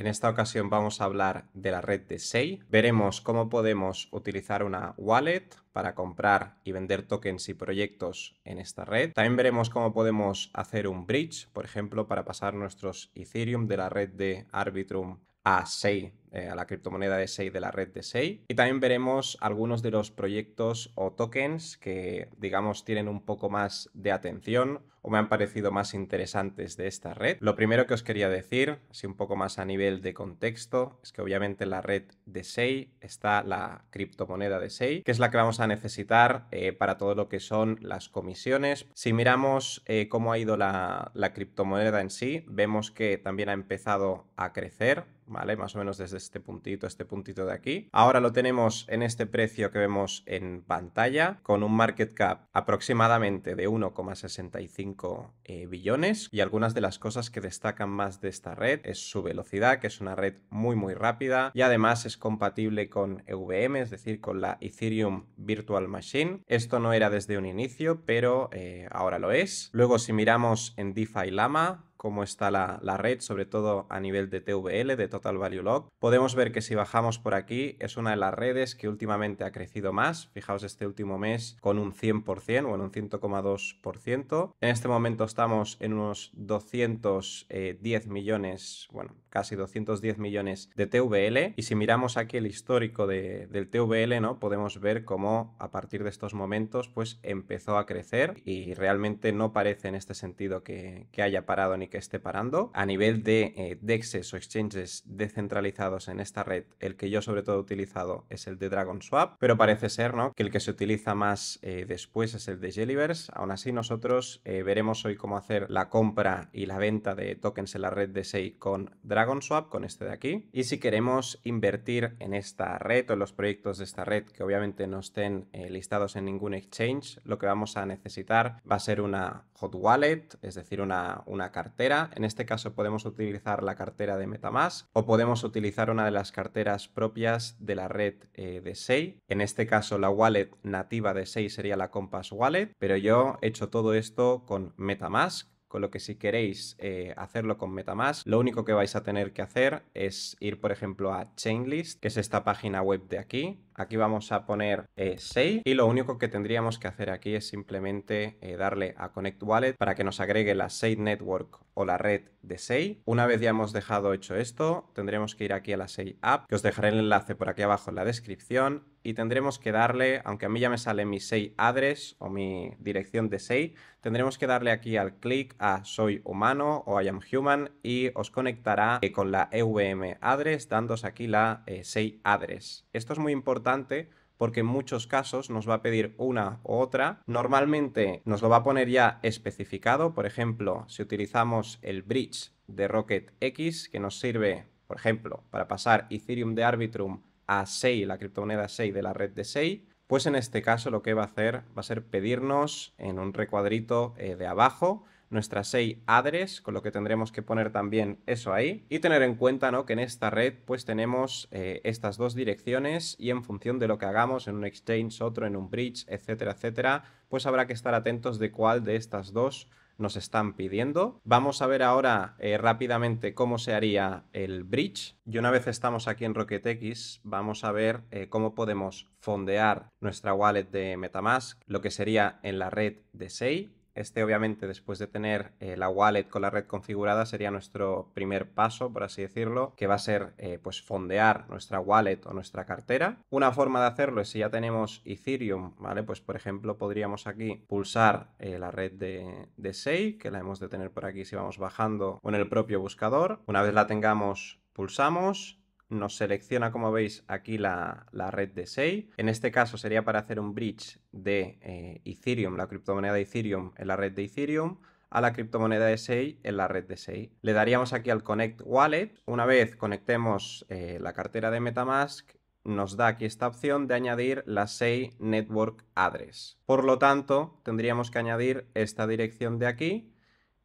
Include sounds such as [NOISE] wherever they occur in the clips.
En esta ocasión vamos a hablar de la red de SEI. Veremos cómo podemos utilizar una wallet para comprar y vender tokens y proyectos en esta red. También veremos cómo podemos hacer un bridge, por ejemplo, para pasar nuestros Ethereum de la red de Arbitrum a SEI, eh, a la criptomoneda de SEI de la red de SEI. Y también veremos algunos de los proyectos o tokens que, digamos, tienen un poco más de atención o me han parecido más interesantes de esta red. Lo primero que os quería decir, así un poco más a nivel de contexto, es que obviamente en la red de SEI está la criptomoneda de SEI, que es la que vamos a necesitar eh, para todo lo que son las comisiones. Si miramos eh, cómo ha ido la criptomoneda en sí, vemos que también ha empezado a crecer más o menos desde este puntito, este puntito de aquí. Ahora lo tenemos en este precio que vemos en pantalla, con un market cap aproximadamente de 1,65 eh, billones. Y algunas de las cosas que destacan más de esta red es su velocidad, que es una red muy, muy rápida y además es compatible con EVM, es decir, con la Ethereum Virtual Machine. Esto no era desde un inicio, pero eh, ahora lo es. Luego, si miramos en DeFi Lama, cómo está la, red, sobre todo a nivel de TVL, de Total Value Log. Podemos ver que si bajamos por aquí, es una de las redes que últimamente ha crecido más. Fijaos este último mes con un 100%, o en un 100,2%. En este momento estamos en unos 210 millones, bueno, casi 210 millones de TVL. Y si miramos aquí el histórico del TVL, ¿no? Podemos ver cómo a partir de estos momentos, pues empezó a crecer y realmente no parece en este sentido que haya parado ni que esté parando. A nivel de eh, dexes DEXs o exchanges descentralizados en esta red, el que yo sobre todo he utilizado es el de Dragonswap, pero parece ser ¿no? que el que se utiliza más eh, después es el de Jellyverse. Aún así, nosotros eh, veremos hoy cómo hacer la compra y la venta de tokens en la red de SEI con Dragon Swap, con este de aquí. Y si queremos invertir en esta red o en los proyectos de esta red que obviamente no estén listados en ningún exchange, lo que vamos a necesitar va a ser una hot wallet, es decir, una, una cartera en este caso podemos utilizar la cartera de Metamask o podemos utilizar una de las carteras propias de la red eh, de SEI. En este caso la wallet nativa de SEI sería la Compass Wallet, pero yo he hecho todo esto con Metamask con lo que si queréis eh, hacerlo con Metamask, lo único que vais a tener que hacer es ir, por ejemplo, a Chainlist, que es esta página web de aquí. Aquí vamos a poner eh, y lo único que tendríamos que hacer aquí es simplemente eh, darle a Connect Wallet para que nos agregue la SAI Network la red de SEI. Una vez ya hemos dejado hecho esto, tendremos que ir aquí a la SEI App, que os dejaré el enlace por aquí abajo en la descripción, y tendremos que darle, aunque a mí ya me sale mi SEI address o mi dirección de SEI, tendremos que darle aquí al clic a soy humano o I am human y os conectará eh, con la EVM address, dándos aquí la 6 eh, SEI address. Esto es muy importante porque en muchos casos nos va a pedir una u otra. Normalmente nos lo va a poner ya especificado, por ejemplo, si utilizamos el bridge de Rocket X, que nos sirve, por ejemplo, para pasar Ethereum de Arbitrum a SEI, la criptomoneda SEI de la red de SEI, pues en este caso lo que va a hacer va a ser pedirnos en un recuadrito eh, de abajo nuestra SEI address, con lo que tendremos que poner también eso ahí. Y tener en cuenta ¿no? que en esta red pues tenemos eh, estas dos direcciones y en función de lo que hagamos en un exchange, otro, en un bridge, etcétera, etcétera, pues habrá que estar atentos de cuál de estas dos nos están pidiendo. Vamos a ver ahora eh, rápidamente cómo se haría el bridge. Y una vez estamos aquí en RocketX, vamos a ver eh, cómo podemos fondear nuestra wallet de Metamask, lo que sería en la red de SEI. Este, obviamente, después de tener eh, la wallet con la red configurada, sería nuestro primer paso, por así decirlo, que va a ser eh, pues fondear nuestra wallet o nuestra cartera. Una forma de hacerlo es si ya tenemos Ethereum, ¿vale? Pues por ejemplo, podríamos aquí pulsar eh, la red de, de Sei, que la hemos de tener por aquí si vamos bajando, o en el propio buscador. Una vez la tengamos, pulsamos nos selecciona, como veis, aquí la, red de SEI. En este caso sería para hacer un bridge de eh, Ethereum, la criptomoneda de Ethereum en la red de Ethereum, a la criptomoneda de SEI en la red de SEI. Le daríamos aquí al Connect Wallet. Una vez conectemos eh, la cartera de Metamask, nos da aquí esta opción de añadir la SEI Network Address. Por lo tanto, tendríamos que añadir esta dirección de aquí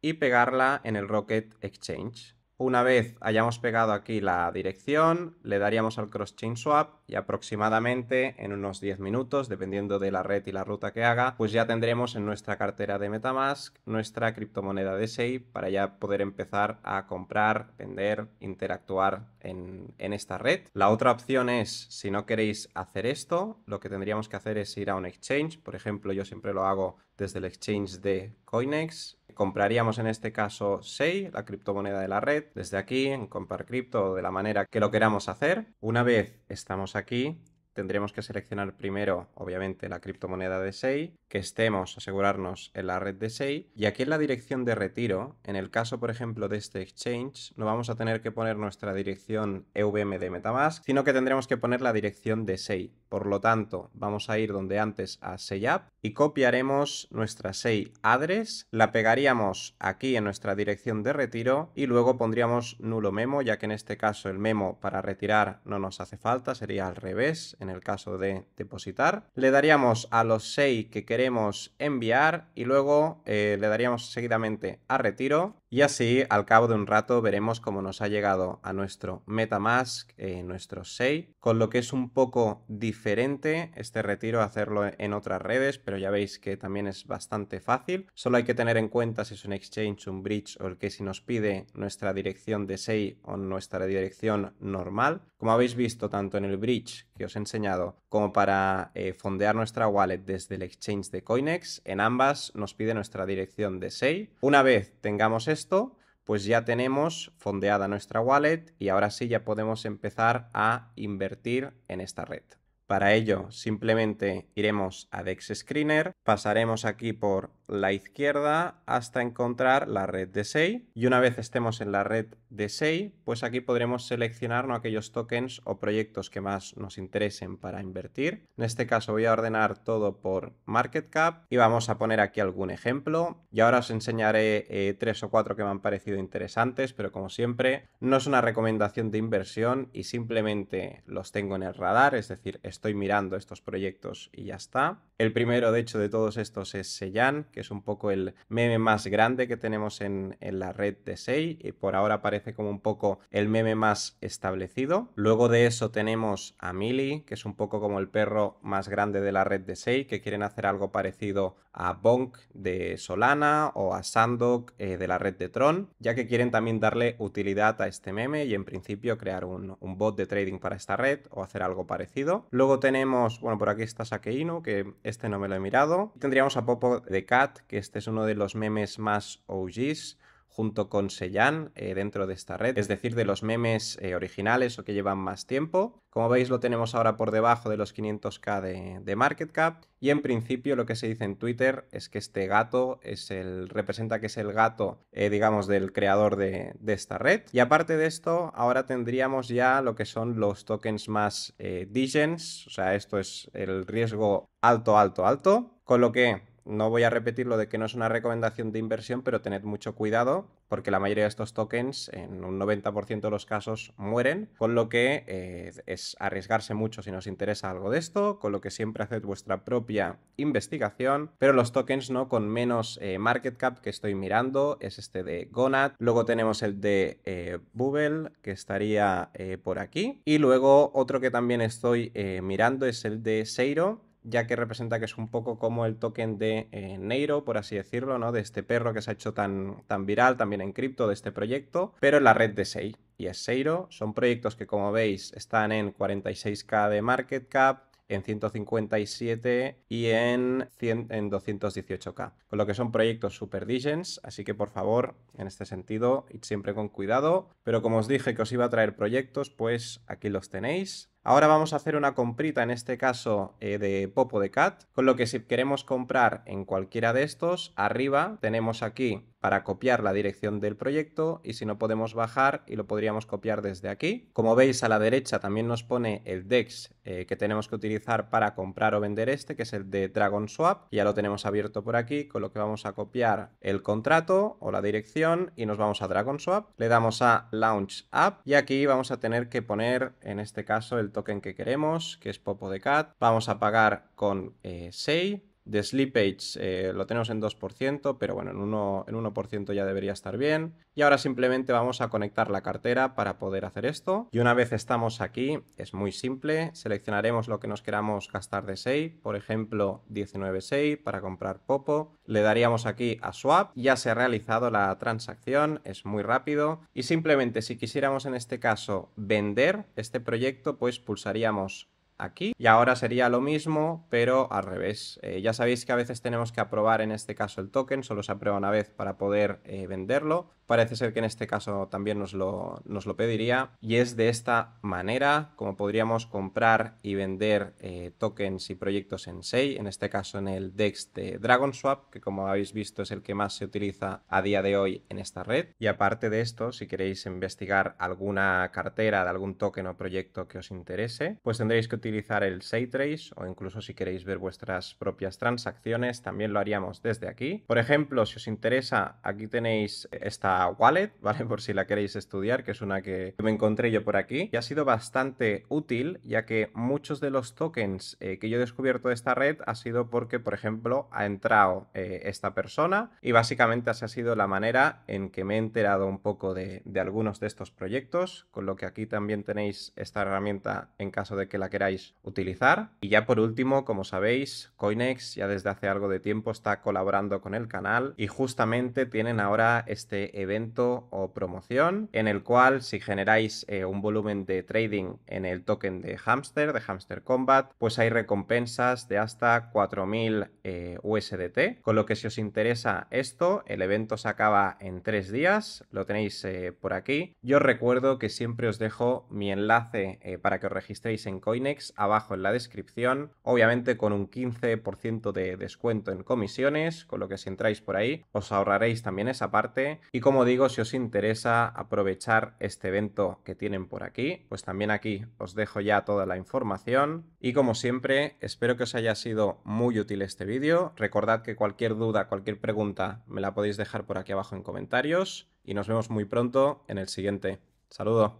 y pegarla en el Rocket Exchange. Una vez hayamos pegado aquí la dirección, le daríamos al cross chain swap y aproximadamente en unos 10 minutos, dependiendo de la red y la ruta que haga, pues ya tendremos en nuestra cartera de MetaMask nuestra criptomoneda de Sei para ya poder empezar a comprar, vender, interactuar en, en esta red. La otra opción es, si no queréis hacer esto, lo que tendríamos que hacer es ir a un exchange. Por ejemplo, yo siempre lo hago desde el exchange de Coinex Compraríamos en este caso 6 la criptomoneda de la red, desde aquí en Comprar cripto de la manera que lo queramos hacer. Una vez estamos aquí, tendremos que seleccionar primero, obviamente, la criptomoneda de SEI, que estemos, asegurarnos, en la red de SEI, y aquí en la dirección de retiro, en el caso, por ejemplo, de este exchange, no vamos a tener que poner nuestra dirección EVM de Metamask, sino que tendremos que poner la dirección de SEI. Por lo tanto, vamos a ir donde antes a SEI y copiaremos nuestra SEI address, la pegaríamos aquí en nuestra dirección de retiro y luego pondríamos nulo memo, ya que en este caso el memo para retirar no nos hace falta, sería al revés, en el caso de depositar. Le daríamos a los 6 que queremos enviar y luego eh, le daríamos seguidamente a retiro y así, al cabo de un rato, veremos cómo nos ha llegado a nuestro MetaMask, eh, nuestro SEI, con lo que es un poco diferente este retiro hacerlo e-, en otras redes, pero ya veis que también es bastante fácil. Solo hay que tener en cuenta si es un exchange, un bridge o el que si nos pide nuestra dirección de SEI o nuestra dirección normal. Como habéis visto, tanto en el bridge que os he enseñado como para eh, fondear nuestra wallet desde el exchange de Coinex, en ambas nos pide nuestra dirección de SEI. Una vez tengamos esto, esto, pues ya tenemos fondeada nuestra wallet y ahora sí ya podemos empezar a invertir en esta red. Para ello, simplemente iremos a Dex Screener, pasaremos aquí por la izquierda hasta encontrar la red de 6 y una vez estemos en la red de 6 pues aquí podremos seleccionar aquellos tokens o proyectos que más nos interesen para invertir. En este caso voy a ordenar todo por market cap y vamos a poner aquí algún ejemplo y ahora os enseñaré eh, tres o cuatro que me han parecido interesantes pero como siempre no es una recomendación de inversión y simplemente los tengo en el radar, es decir, estoy mirando estos proyectos y ya está. El primero, de hecho, de todos estos es Seyan, que es un poco el meme más grande que tenemos en, la red de Sei, y por ahora parece como un poco el meme más establecido. Luego de eso tenemos a Mili, que es un poco como el perro más grande de la red de Sei, que quieren hacer algo parecido a Bonk de Solana o a Sandok eh, de la red de Tron, ya que quieren también darle utilidad a este meme y en principio crear un, bot de trading para esta red o hacer algo parecido. Luego tenemos, bueno, por aquí está Sakeinu, que este no me lo he mirado. Tendríamos a Popo de Cat, que este es uno de los memes más OGs junto con Seyan eh, dentro de esta red, es decir, de los memes eh, originales o que llevan más tiempo. Como veis lo tenemos ahora por debajo de los 500k de, market cap y en principio lo que se dice en Twitter es que este gato es el, representa que es el gato, eh, digamos, del creador de, de, esta red. Y aparte de esto, ahora tendríamos ya lo que son los tokens más digens, o sea, esto es el riesgo alto, alto, alto, con lo que no voy a repetir lo de que no es una recomendación de inversión, pero tened mucho cuidado porque la mayoría de estos tokens en un 90% de los casos mueren, con lo que eh, es arriesgarse mucho si nos interesa algo de esto, con lo que siempre haced vuestra propia investigación, pero los tokens no con menos eh, market cap que estoy mirando es este de Gonad, luego tenemos el de eh, Bubble que estaría por aquí y luego otro que también estoy mirando es el de Seiro ya que representa que es un poco como el token de eh, Neiro, por así decirlo, ¿no? De este perro que se ha hecho tan, tan viral también en cripto de este proyecto, pero en la red de SEI. Y es Seiro, son proyectos que como veis están en 46k de market cap, en 157 y en, en 218K. Con lo que son proyectos super digens, así que por favor, en este sentido, id siempre con cuidado. Pero como os dije que os iba a traer proyectos, pues aquí los tenéis. Ahora vamos a hacer una comprita, en este caso eh, de Popo de Cat, con lo que si queremos comprar en cualquiera de estos, arriba tenemos aquí para copiar la dirección del proyecto y si no podemos bajar y lo podríamos copiar desde aquí. Como veis a la derecha también nos pone el DEX eh, que tenemos que utilizar para comprar o vender este, que es el de Dragon Swap. Ya lo tenemos abierto por aquí, con lo que vamos a copiar el contrato o la dirección y nos vamos a Dragon Swap. Le damos a Launch App y aquí vamos a tener que poner en este caso el token que queremos, que es Popo de Cat. Vamos a pagar con 6 eh, de slippage eh, lo tenemos en 2%, pero bueno, en, 1, en 1% ya debería estar bien. Y ahora simplemente vamos a conectar la cartera para poder hacer esto. Y una vez estamos aquí, es muy simple, seleccionaremos lo que nos queramos gastar de 6, por ejemplo 19.6 para comprar Popo. Le daríamos aquí a Swap, ya se ha realizado la transacción, es muy rápido. Y simplemente si quisiéramos en este caso vender este proyecto, pues pulsaríamos aquí. Y ahora sería lo mismo, pero al revés. Eh, ya sabéis que a veces tenemos que aprobar en este caso el token, solo se aprueba una vez para poder eh, venderlo. Parece ser que en este caso también nos lo, nos lo, pediría. Y es de esta manera como podríamos comprar y vender eh, tokens y proyectos en SEI, en este caso en el DEX de DragonSwap, que como habéis visto es el que más se utiliza a día de hoy en esta red. Y aparte de esto, si queréis investigar alguna cartera de algún token o proyecto que os interese, pues tendréis que utilizar utilizar el Trace o incluso si queréis ver vuestras propias transacciones, también lo haríamos desde aquí. Por ejemplo, si os interesa, aquí tenéis esta wallet, [LAUGHS] ¿vale? Por si la queréis estudiar, que es una que me encontré yo por aquí. Y ha sido bastante útil, ya que muchos de los tokens eh, que yo he descubierto de esta red ha sido porque, por ejemplo, ha entrado eh, esta persona y básicamente así ha sido la manera en que me he enterado un poco de algunos de estos proyectos, con lo que aquí también tenéis esta herramienta en caso de que la queráis utilizar. Y ya por último, como sabéis, Coinex ya desde hace algo de tiempo está colaborando con el canal y justamente tienen ahora este evento o promoción en el cual si generáis eh, un volumen de trading en el token de Hamster, de Hamster Combat, pues hay recompensas de hasta 4.000 eh, USDT. Con lo que si os interesa esto, el evento se acaba en tres días, lo tenéis eh, por aquí. Yo recuerdo que siempre os dejo mi enlace para que os registréis en Coinex abajo en la descripción, obviamente con un 15% de descuento en comisiones, con lo que si entráis por ahí os ahorraréis también esa parte. Y como digo, si os interesa aprovechar este evento que tienen por aquí, pues también aquí os dejo ya toda la información. Y como siempre, espero que os haya sido muy útil este vídeo. Recordad que cualquier duda, cualquier pregunta me la podéis dejar por aquí abajo en comentarios y nos vemos muy pronto en el siguiente. Saludo.